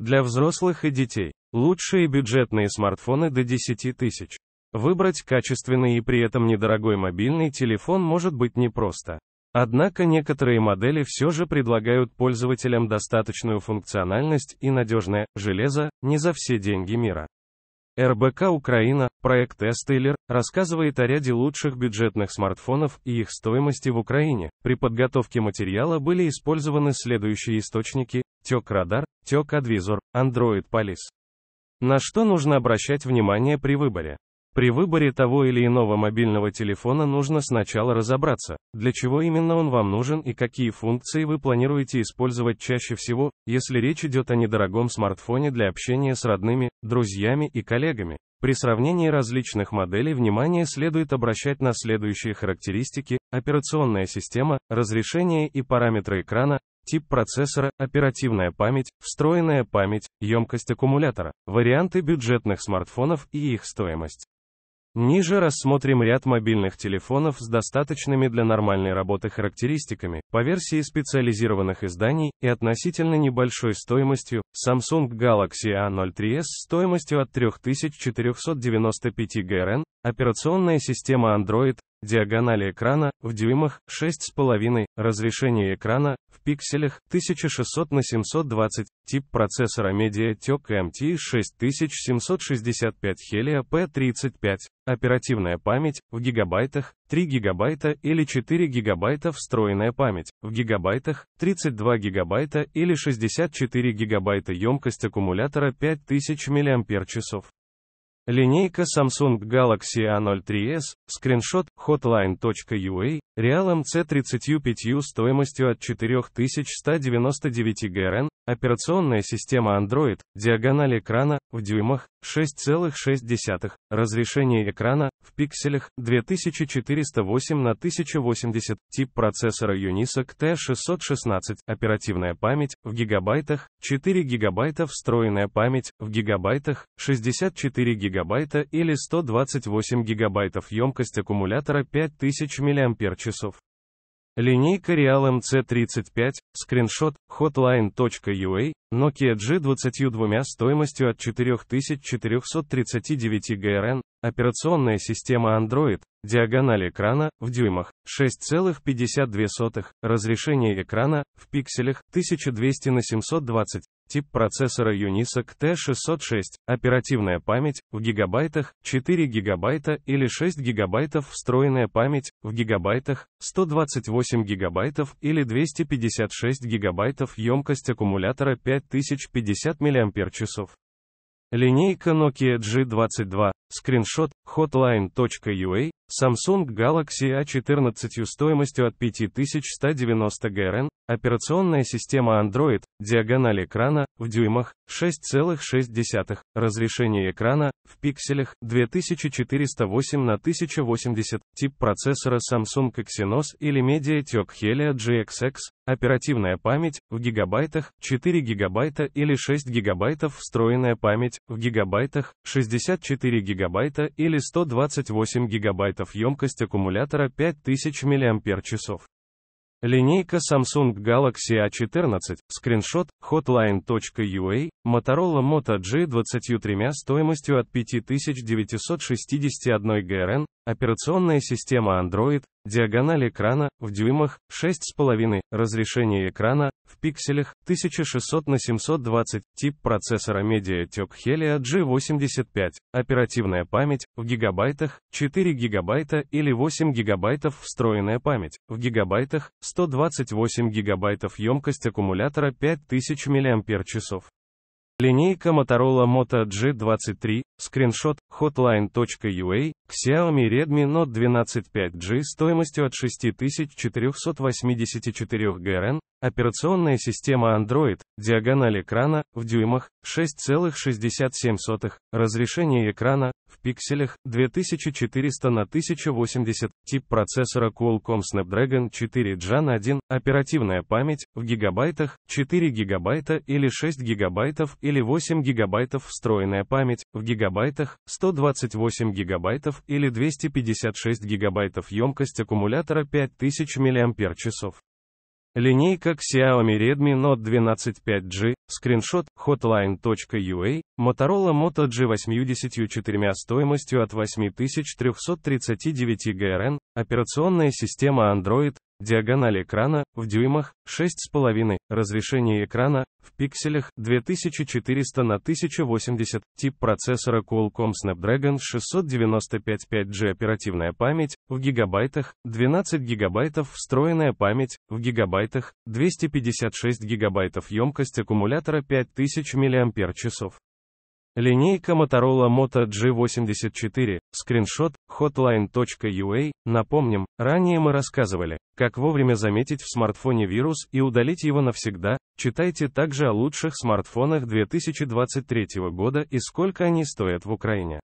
Для взрослых и детей. Лучшие бюджетные смартфоны до 10 тысяч. Выбрать качественный и при этом недорогой мобильный телефон может быть непросто. Однако некоторые модели все же предлагают пользователям достаточную функциональность и надежное железо не за все деньги мира. РБК Украина, проект Эстейлер, рассказывает о ряде лучших бюджетных смартфонов и их стоимости в Украине. При подготовке материала были использованы следующие источники, ТЕК Радар, ТЕК Адвизор, Android Police. На что нужно обращать внимание при выборе? При выборе того или иного мобильного телефона нужно сначала разобраться, для чего именно он вам нужен и какие функции вы планируете использовать чаще всего, если речь идет о недорогом смартфоне для общения с родными, друзьями и коллегами. При сравнении различных моделей внимание следует обращать на следующие характеристики, операционная система, разрешение и параметры экрана, тип процессора, оперативная память, встроенная память, емкость аккумулятора, варианты бюджетных смартфонов и их стоимость. Ниже рассмотрим ряд мобильных телефонов с достаточными для нормальной работы характеристиками, по версии специализированных изданий, и относительно небольшой стоимостью, Samsung Galaxy A03s стоимостью от 3495 ГРН, операционная система Android, диагонали экрана в дюймах 6,5, разрешение экрана в пикселях 1600 на 720, тип процессора MediaTek MT6765 Helio P35, оперативная память в гигабайтах 3 гигабайта или 4 гигабайта встроенная память, в гигабайтах 32 гигабайта или 64 гигабайта емкость аккумулятора 5000 мАч. Линейка Samsung Galaxy A03s, скриншот, hotline.ua, реалом C35 стоимостью от 4199 ГРН, Операционная система Android, диагональ экрана, в дюймах, 6,6, разрешение экрана, в пикселях, 2408 на 1080, тип процессора Unisoc T616, оперативная память, в гигабайтах, 4 гигабайта встроенная память, в гигабайтах, 64 гигабайта или 128 гигабайтов емкость аккумулятора 5000 мАч. Линейка Real MC35, скриншот, hotline.ua, Nokia G22 стоимостью от 4439 ГРН, операционная система Android, диагональ экрана, в дюймах, 6,52, разрешение экрана, в пикселях, 1200 на 720, тип процессора Unisoc T606, оперативная память, в гигабайтах, 4 гигабайта или 6 гигабайтов встроенная память, в гигабайтах, 128 гигабайтов или 256 гигабайтов емкость аккумулятора 5 5050 мАч. Линейка Nokia G22, скриншот, hotline.ua, Samsung Galaxy A14 стоимостью от 5190 ГРН, операционная система Android, диагональ экрана, в дюймах, 6,6, разрешение экрана, в пикселях, 2408 на 1080, тип процессора Samsung Exynos или MediaTek Helio GXX, оперативная память, в гигабайтах, 4 гигабайта или 6 гигабайтов встроенная память, в гигабайтах, 64 гигабайта или 128 гигабайтов емкость аккумулятора 5000 мАч. Линейка Samsung Galaxy A14, скриншот, hotline.ua, Motorola Moto G23 стоимостью от 5961 ГРН, Операционная система Android, диагональ экрана, в дюймах, 6,5, разрешение экрана, в пикселях, 1600 на 720, тип процессора MediaTek Helio G85, оперативная память, в гигабайтах, 4 гигабайта или 8 гигабайтов встроенная память, в гигабайтах, 128 гигабайтов емкость аккумулятора 5000 мАч. Линейка Motorola Moto G23, скриншот, hotline.ua, Xiaomi Redmi Note 12 5G стоимостью от 6484 ГРН, Операционная система Android, диагональ экрана, в дюймах, 6,67, разрешение экрана, в пикселях, 2400 на 1080, тип процессора Qualcomm Snapdragon 4 Gen 1, оперативная память, в гигабайтах, 4 гигабайта или 6 гигабайтов или 8 гигабайтов встроенная память, в гигабайтах, 128 гигабайтов или 256 гигабайтов емкость аккумулятора 5000 мАч. Линейка Xiaomi Redmi Note 12 5G, скриншот, hotline.ua, Motorola Moto G84 стоимостью от 8339 ГРН, операционная система Android, диагональ экрана, в дюймах, 6,5, разрешение экрана, в пикселях, 2400 на 1080, тип процессора Qualcomm Snapdragon 695 5G оперативная память, в гигабайтах, 12 гигабайтов встроенная память, в гигабайтах, 256 гигабайтов емкость аккумулятора 5000 мАч. Линейка Motorola Moto G84, скриншот, hotline.ua, напомним, ранее мы рассказывали, как вовремя заметить в смартфоне вирус и удалить его навсегда, читайте также о лучших смартфонах 2023 года и сколько они стоят в Украине.